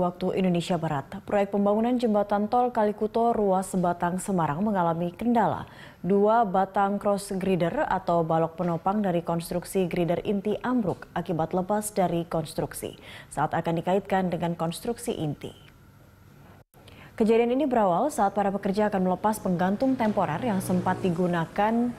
Waktu Indonesia Barat, proyek pembangunan jembatan tol Kalikuto ruas Sebatang Semarang mengalami kendala. Dua batang cross grider atau balok penopang dari konstruksi grider inti ambruk akibat lepas dari konstruksi saat akan dikaitkan dengan konstruksi inti. Kejadian ini berawal saat para pekerja akan melepas penggantung temporer yang sempat digunakan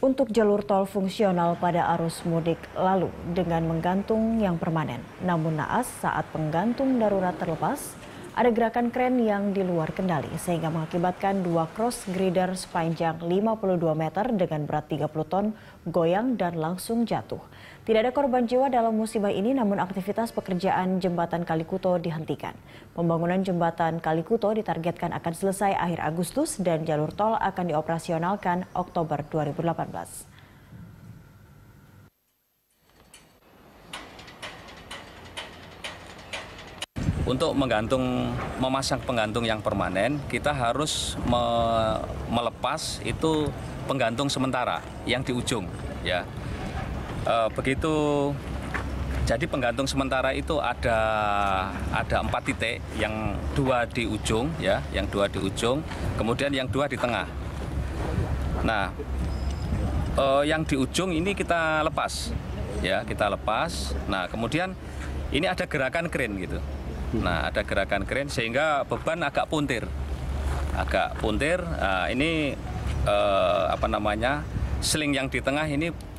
untuk jalur tol fungsional pada arus mudik lalu dengan menggantung yang permanen. Namun naas saat penggantung darurat terlepas, ada gerakan kren yang di luar kendali sehingga mengakibatkan dua cross grader sepanjang 52 meter dengan berat 30 ton goyang dan langsung jatuh. Tidak ada korban jiwa dalam musibah ini namun aktivitas pekerjaan jembatan Kalikuto dihentikan. Pembangunan jembatan Kalikuto ditargetkan akan selesai akhir Agustus dan jalur tol akan dioperasionalkan Oktober 2018. Untuk menggantung memasang penggantung yang permanen, kita harus me melepas itu penggantung sementara yang di ujung, ya. E, begitu jadi penggantung sementara itu ada ada empat titik, yang dua di ujung ya, yang dua di ujung, kemudian yang dua di tengah. Nah, e, yang di ujung ini kita lepas, ya kita lepas. Nah kemudian ini ada gerakan keren gitu. Hmm. Nah, ada gerakan keren sehingga beban agak puntir. Agak puntir. Nah, ini eh, apa namanya? Sling yang di tengah ini